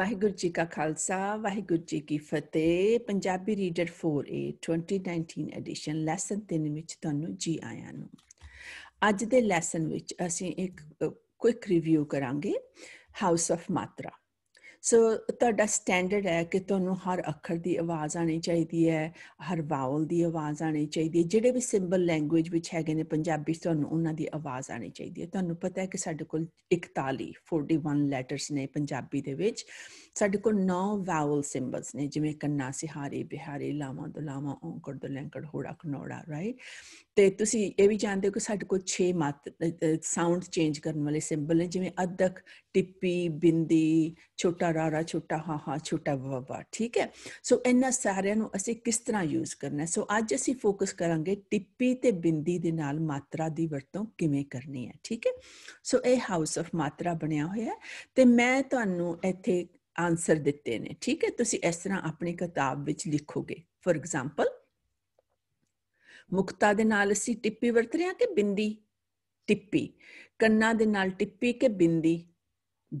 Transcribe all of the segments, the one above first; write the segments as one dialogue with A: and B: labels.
A: ਵਾਹਿਗੁਰੂ ਜੀ ਕਾ ਖਾਲਸਾ ਵਾਹਿਗੁਰੂ ਜੀ ਕੀ ਫਤਿਹ Punjabi reader 4A 2019 edition lesson 3 ਵਿੱਚ ਤੁਹਾਨੂੰ ਜੀ ਆਇਆਂ ਨੂੰ ਅੱਜ ਦੇ ਲੈਸਨ ਵਿੱਚ ਅਸੀਂ ਇੱਕ ਕੁਇਕ ਰਿਵਿਊ ਕਰਾਂਗੇ ਹਾਊਸ ਆਫ ਮਾਤਰਾ ਸੋ ਤੁਹਾਡਾ ਸਟੈਂਡਰਡ ਹੈ ਕਿ ਤੁਹਾਨੂੰ ਹਰ ਅੱਖਰ ਦੀ ਆਵਾਜ਼ ਆਣੀ ਚਾਹੀਦੀ ਹੈ ਹਰ ਵਾਵਲ ਦੀ ਆਵਾਜ਼ ਆਣੀ ਚਾਹੀਦੀ ਹੈ ਜਿਹੜੇ ਵੀ ਸਿੰਬਲ ਲੈਂਗੁਏਜ ਵਿੱਚ ਹੈਗੇ ਨੇ ਪੰਜਾਬੀ ਤੁਹਾਨੂੰ ਉਹਨਾਂ ਦੀ ਆਵਾਜ਼ ਆਣੀ ਚਾਹੀਦੀ ਹੈ ਤੁਹਾਨੂੰ ਪਤਾ ਹੈ ਕਿ ਸਾਡੇ ਕੋਲ 41 41 ਲੈਟਰਸ ਨੇ ਪੰਜਾਬੀ ਦੇ ਵਿੱਚ ਸਾਡੇ ਕੋਲ 9 ਵਾਵਲ ਸਿੰਬਲਸ ਨੇ ਜਿਵੇਂ ਕੰਨਾ ਸਿਹਾਰੀ ਬਿਹਾਰੀ ਲਾਮਾ ਦੁਲਾਮਾ ਔਂਕੜ ਦੁਲੈਂਕੜ ਹੋੜਾ ਕਨੋੜਾ ਰਾਈਟ ਤੇ ਤੁਸੀਂ ਇਹ ਵੀ ਜਾਣਦੇ ਹੋ ਕਿ ਸਾਡੇ ਕੋਲ 6 ਮਾਤ ਸਾਊਂਡ ਚੇਂਜ ਕਰਨ ਵਾਲੇ ਸਿੰਬਲ ਨੇ ਜਿਵੇਂ ਅਦਕ ਟਿੱਪੀ ਬਿੰਦੀ ਛੋਟਾ ਰਾ ਰਾ ਛੋਟਾ ਹਾਂ ਹਾਂ ਛੋਟਾ ਬਾਬਾ ਠੀਕ ਹੈ ਸੋ ਇਹਨਾਂ ਸਾਰਿਆਂ ਨੂੰ ਅਸੀਂ ਕਿਸ ਤਰ੍ਹਾਂ ਯੂਜ਼ ਕਰਨਾ ਸੋ ਅੱਜ ਅਸੀਂ ਫੋਕਸ ਕਰਾਂਗੇ ਟਿੱਪੀ ਤੇ ਬਿੰਦੀ ਦੇ ਨਾਲ ਮਾਤਰਾ ਦੀ ਵਰਤੋਂ ਕਿਵੇਂ ਕਰਨੀ ਹੈ ਠੀਕ ਹੈ ਸੋ ਇਹ ਹਾਊਸ ਆਫ ਮਾਤਰਾ ਬਣਿਆ ਹੋਇਆ ਹੈ ਤੇ ਮੈਂ ਤੁਹਾਨੂੰ ਇੱਥੇ ਆਨਸਰ ਦਿੱਤੇ ਨੇ ਠੀਕ ਹੈ ਤੁਸੀਂ ਇਸ ਤਰ੍ਹਾਂ ਆਪਣੀ ਕਿਤਾਬ ਵਿੱਚ ਲਿਖੋਗੇ ਫੋਰ ਐਗਜ਼ਾਮਪਲ ਮੁਕਤਾ ਦੇ ਨਾਲ ਅਸੀਂ ਟਿੱਪੀ ਵਰਤ ਰਹੇ ਹਾਂ ਕਿ ਬਿੰਦੀ ਟਿੱਪੀ ਕੰਨਾਂ ਦੇ ਨਾਲ ਟਿੱਪੀ ਕਿ ਬਿੰਦੀ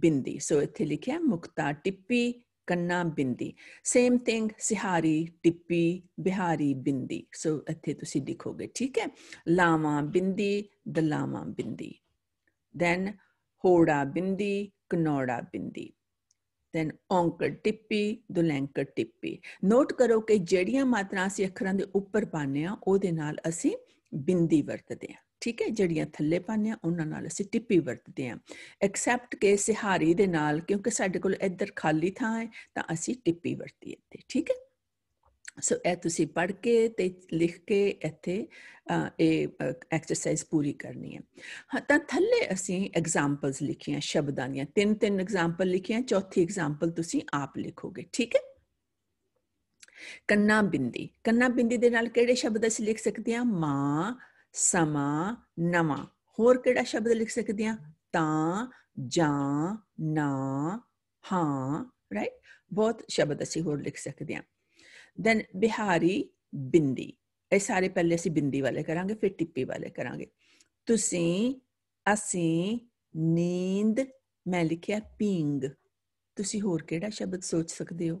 A: bindi. So ਇੱਥੇ ਲਿਖਿਆ ਮੁਕਤਾ ਟਿੱਪੀ ਕੰਨਾ ਬਿੰਦੀ ਸੇਮ ਥਿੰਗ ਸਿਹਾਰੀ ਟਿੱਪੀ ਬਿਹਾਰੀ ਬਿੰਦੀ ਸੋ ਇੱਥੇ ਤੁਸੀਂ ਲਿਖੋਗੇ ਠੀਕ ਹੈ ਲਾਵਾ ਬਿੰਦੀ ਦਲਾਵਾ ਬਿੰਦੀ then ਹੋੜਾ ਬਿੰਦੀ ਕਨੌੜਾ ਬਿੰਦੀ then ਔਂਕੜ ਟਿੱਪੀ ਦੁਲੈਂਕੜ ਟਿੱਪੀ ਨੋਟ ਕਰੋ ਕਿ ਜਿਹੜੀਆਂ ਮਾਤਰਾ ਅਸੀਂ ਅੱਖਰਾਂ ਦੇ ਉੱਪਰ ਪਾਣੇ ਆ ਉਹਦੇ ਨਾਲ ਅਸੀਂ ਬਿੰਦੀ ਵਰਤਦੇ ਆ ਠੀਕ ਹੈ ਜਿਹੜੀਆਂ ਥੱਲੇ ਪਾਨੇ ਆ ਉਹਨਾਂ ਨਾਲ ਅਸੀਂ ਟਿੱਪੀ ਵਰਤਦੇ ਆ ਐਕਸੈਪਟ ਕੇ ਸਿਹਾਰੀ ਦੇ ਨਾਲ ਕਿਉਂਕਿ ਸਾਡੇ ਕੋਲ ਇੱਧਰ ਖਾਲੀ ਥਾਂ ਹੈ ਤਾਂ ਅਸੀਂ ਟਿੱਪੀ ਵਰਤੀ ਇੱਥੇ ਠੀਕ ਹੈ ਸੋ ਇਹ ਤੁਸੀਂ ਪੜ੍ਹ ਕੇ ਤੇ ਲਿਖ ਕੇ ਇੱਥੇ ਇਹ ਐਕਸਰਸਾਈਜ਼ ਪੂਰੀ ਕਰਨੀ ਹੈ ਤਾਂ ਥੱਲੇ ਅਸੀਂ ਐਗਜ਼ਾਮਪਲਸ ਲਿਖੀਆਂ ਸ਼ਬਦਾਂ ਦੀਆਂ ਤਿੰਨ ਤਿੰਨ ਐਗਜ਼ਾਮਪਲ ਲਿਖੀਆਂ ਚੌਥੀ ਐਗਜ਼ਾਮਪਲ ਤੁਸੀਂ ਆਪ ਲਿਖੋਗੇ ਠੀਕ ਹੈ ਕੰਨਾ ਬਿੰਦੀ ਕੰਨਾ ਬਿੰਦੀ ਦੇ ਨਾਲ ਕਿਹੜੇ ਸ਼ਬਦ ਅਸੀਂ ਲਿਖ ਸਕਦੇ ਹਾਂ ਮਾ ਸਮਾ ਨਮਾ ਹੋਰ ਕਿਹੜਾ ਸ਼ਬਦ ਲਿਖ ਸਕਦੇ ਹਾਂ ਤਾਂ ਜਾਂ ਨਾ ਹਾਂ ਰਾਈਟ ਬਹੁਤ ਸ਼ਬਦ ਅਸੀਂ ਹੋਰ ਲਿਖ ਸਕਦੇ ਹਾਂ ਦੈਨ ਬਿਹਾਰੀ ਬਿੰਦੀ ਇਹ ਸਾਰੇ ਪਹਿਲੇ ਅਸੀਂ ਬਿੰਦੀ ਵਾਲੇ ਕਰਾਂਗੇ ਫਿਰ ਟਿੱਪੀ ਵਾਲੇ ਕਰਾਂਗੇ ਤੁਸੀਂ ਅਸੀਂ ਨੀਂਦ ਮੈਂ ਲਿਖਿਆ ਪੀਂਗ ਤੁਸੀਂ ਹੋਰ ਕਿਹੜਾ ਸ਼ਬਦ ਸੋਚ ਸਕਦੇ ਹੋ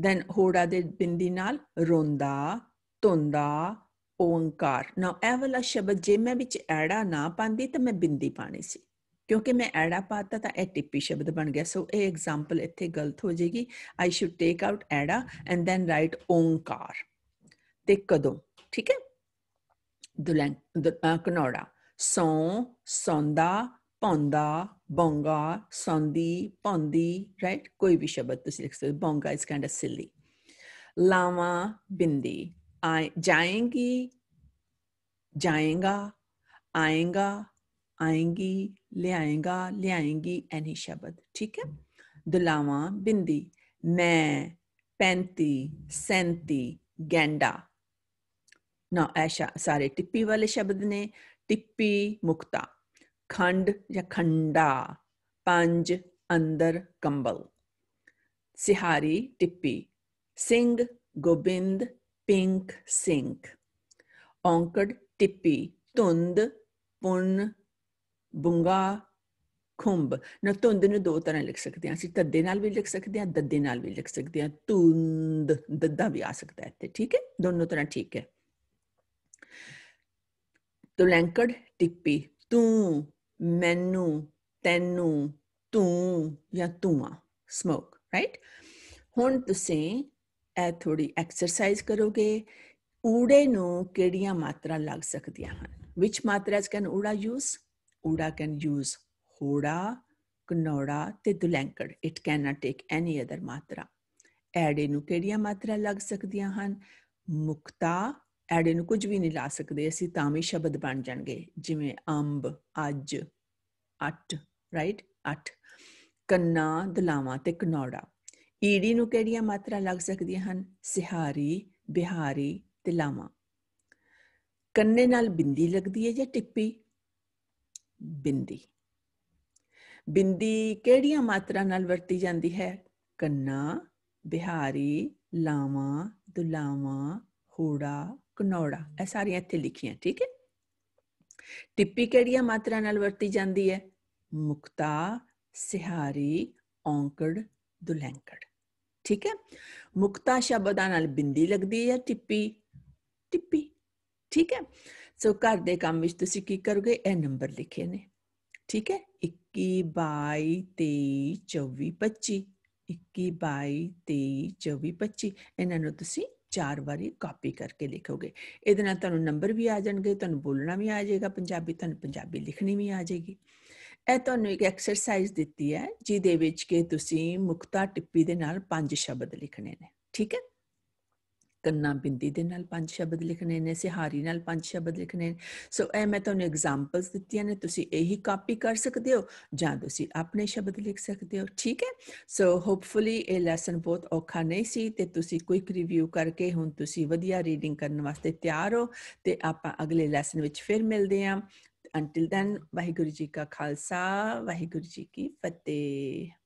A: then ਹੋੜਾ ਦੇ ਬਿੰਦੀ ਨਾਲ ਰੋਂਦਾ ਧੁੰਦਾ ਓੰਕਾਰ ਨਾ ਇਹ ਵਾਲਾ ਸ਼ਬਦ ਜੇ ਮੈਂ ਵਿੱਚ ਐੜਾ ਨਾ ਪਾਉਂਦੀ ਤਾਂ ਮੈਂ ਬਿੰਦੀ ਪਾਣੀ ਸੀ ਕਿਉਂਕਿ ਮੈਂ ਐੜਾ ਪਾਤਾ ਤਾਂ ਇਹ ਟਿੱਪੀ ਸ਼ਬਦ ਬਣ ਗਿਆ ਸੋ ਇਹ ਐਗਜ਼ਾਮਪਲ ਇੱਥੇ ਗਲਤ ਹੋ ਜੇਗੀ ਆਈ ਸ਼ੁਡ ਟੇਕ ਆਊਟ ਐੜਾ ਐਂਡ ਦੈਨ ਰਾਈਟ ਓੰਕਾਰ ਤੇ ਕਦੋਂ ਠੀਕ ਹੈ ਦੁਲੰ ਕਨੌੜਾ ਸੌ ਸੌਂਦਾ ਪੌਂਦਾ ਬੋਂਗਾ ਸੰਦੀ ਪੌਂਦੀ ਰਾਈਟ ਕੋਈ ਵੀ ਸ਼ਬਦ ਤੁਸੀਂ ਲਿਖ ਸਕਦੇ ਬੋਂਗਾ ਇਸ ਕਾਈਂਡ ਆ ਸਿਲੀ ਲਾਵਾ ਬਿੰਦੀ ਆਏ ਜਾਏਗੀ ਜਾਏਗਾ ਆਏਗਾ ਆਏਗੀ ਲਿਆਏਗਾ ਲਿਆਏਗੀ ਐਨੀ ਸ਼ਬਦ ਠੀਕ ਹੈ ਦੁਲਾਵਾ ਬਿੰਦੀ ਮੈਂ ਪੈਂਤੀ ਸੈਂਤੀ ਗੈਂਡਾ ਨਾ ਐਸ਼ਾ ਸਾਰੇ ਟਿੱਪੀ ਵਾਲੇ ਸ਼ਬਦ ਨੇ ਟਿੱਪੀ ਮੁਕਤਾ खंड या खंडा पंज अंदर कंबल सिहारी टिप्पी सिंह गोबिंद पिंक सिंह औंकड़ टिप्पी धुंद पुन बुंगा खुंब न धुंद न दो तरह लिख सकते हैं असं धद्दे भी लिख सकते हैं दद्दे भी लिख सकते हैं धुंद दद्दा भी आ सकता है ठीक है दोनों तरह ठीक है तो टिप्पी ਤੂੰ ਮੈਨੂੰ ਤੈਨੂੰ ਤੂੰ ਜਾਂ ਤੂੰ ਆ ਸਮੋਕ ਰਾਈਟ ਹੁਣ ਤੁਸੀਂ ਇਹ ਥੋੜੀ ਐਕਸਰਸਾਈਜ਼ ਕਰੋਗੇ ਊੜੇ ਨੂੰ ਕਿਹੜੀਆਂ ਮਾਤਰਾ ਲੱਗ ਸਕਦੀਆਂ ਹਨ ਵਿਚ matras ਕੈਨ ਊੜਾ ਯੂਜ਼ ਊੜਾ ਕੈਨ ਯੂਜ਼ ਹੋੜਾ ਕਨੌੜਾ ਤੇ ਦੁਲੈਂਕੜ ਇਟ ਕੈਨ ਨਾ ਟੇਕ ਐਨੀ ਅਦਰ ਮਾਤਰਾ ਐੜੇ ਨੂੰ ਕਿਹੜੀਆਂ ਮਾਤਰਾ ਲੱਗ ਸਕਦੀਆਂ ਹਨ ਮੁਕਤਾ ਐੜੇ ਨੂੰ ਕੁਝ ਵੀ ਨਹੀਂ ਲਾ ਸਕਦੇ ਅਸੀਂ ਤਾਂ ਵੀ ਸ਼ਬਦ ਬਣ ਜਾਣਗੇ ਜਿਵੇਂ ਅੰਬ ਅੱਜ ਅੱਠ ਰਾਈਟ ਅੱਠ ਕੰਨਾ ਦਲਾਵਾ ਤੇ ਕਨੌੜਾ ਈੜੀ ਨੂੰ ਕਿਹੜੀਆਂ ਮਾਤਰਾ ਲੱਗ ਸਕਦੀਆਂ ਹਨ ਸਿਹਾਰੀ ਬਿਹਾਰੀ ਤੇ ਲਾਵਾ ਕੰਨੇ ਨਾਲ ਬਿੰਦੀ ਲੱਗਦੀ ਹੈ ਜਾਂ ਟਿੱਪੀ ਬਿੰਦੀ ਬਿੰਦੀ ਕਿਹੜੀਆਂ ਮਾਤਰਾ ਨਾਲ ਵਰਤੀ ਜਾਂਦੀ ਹੈ ਕੰਨਾ ਬਿਹਾਰੀ ਲਾਵਾ ਦੁਲਾਵਾ ਹੋੜਾ ਕਨੌੜਾ ਇਹ ਸਾਰੀਆਂ ਇੱਥੇ ਲਿਖੀਆਂ ਠੀਕ ਹੈ ਟਿੱਪੀ ਕਿਹੜੀਆਂ ਮਾਤਰਾ ਨਾਲ ਵਰਤੀ ਜਾਂਦੀ ਹੈ ਮੁਕਤਾ ਸਿਹਾਰੀ ਔਂਕੜ ਦੁਲੈਂਕੜ ਠੀਕ ਹੈ ਮੁਕਤਾ ਸ਼ਬਦਾਂ ਨਾਲ ਬਿੰਦੀ ਲੱਗਦੀ ਹੈ ਟਿੱਪੀ ਟਿੱਪੀ ਠੀਕ ਹੈ ਸੋ ਘਰ ਦੇ ਕੰਮ ਵਿੱਚ ਤੁਸੀਂ ਕੀ ਕਰੋਗੇ ਇਹ ਨੰਬਰ ਲਿਖੇ ਨੇ ਠੀਕ ਹੈ 21 22 23 24 25 21 22 23 24 25 ਇਹਨਾਂ ਨੂੰ ਤੁਸੀਂ ਚਾਰ ਵਾਰੀ ਕਾਪੀ ਕਰਕੇ ਲਿਖੋਗੇ ਇਹਦੇ ਨਾਲ ਤੁਹਾਨੂੰ ਨੰਬਰ ਵੀ ਆ ਜਾਣਗੇ ਤੁਹਾਨੂੰ ਬੋਲਣਾ ਵੀ ਆ ਜਾਏਗਾ ਪੰਜਾਬੀ ਤੁਹਾਨੂੰ ਪੰਜਾਬੀ ਲਿਖਣੀ ਵੀ ਆ ਜਾਏਗੀ ਇਹ ਤੁਹਾਨੂੰ ਇੱਕ ਐਕਸਰਸਾਈਜ਼ ਦਿੱਤੀ ਹੈ ਜਿਹਦੇ ਵਿੱਚ ਕਿ ਤੁਸੀਂ ਮੁਕਤਾ ਟਿੱਪੀ ਦੇ ਨਾਲ ਪੰਜ ਸ਼ਬਦ ਲਿਖਣੇ ਨੇ ਠੀਕ ਹੈ ਕੰਨਾ ਬਿੰਦੀ ਦੇ ਨਾਲ ਪੰਜ ਸ਼ਬਦ ਲਿਖਣੇ ਨੇ ਸਿਹਾਰੀ ਨਾਲ ਪੰਜ ਸ਼ਬਦ ਲਿਖਣੇ ਸੋ ਇਹ ਮੈਂ ਤੁਹਾਨੂੰ ਐਗਜ਼ਾਮਪਲਸ ਦਿੱਤੀਆਂ ਨੇ ਤੁਸੀਂ ਇਹੀ ਕਾਪੀ ਕਰ ਸਕਦੇ ਹੋ ਜਾਂ ਤੁਸੀਂ ਆਪਣੇ ਸ਼ਬਦ ਲਿਖ ਸਕਦੇ ਹੋ ਠੀਕ ਹੈ ਸੋ ਹੋਪਫੁਲੀ ਇਹ ਲੈਸਨ ਬਹੁਤ ਔਖਾ ਨਹੀਂ ਸੀ ਤੇ ਤੁਸੀਂ ਕੁਇਕ ਰਿਵਿਊ ਕਰਕੇ ਹੁਣ ਤੁਸੀਂ ਵਧੀਆ ਰੀਡਿੰਗ ਕਰਨ ਵਾਸਤੇ ਤਿਆਰ ਹੋ ਤੇ ਆਪਾਂ ਅਗਲੇ ਲੈਸਨ ਵਿੱਚ ਫਿਰ ਮਿਲਦੇ ਹਾਂ ਅੰਟਿਲ ਦੈਨ ਵਾਹਿਗੁਰੂ ਜੀ ਕਾ ਖਾਲਸਾ ਵਾਹਿਗੁਰੂ ਜੀ ਕੀ ਫਤਿਹ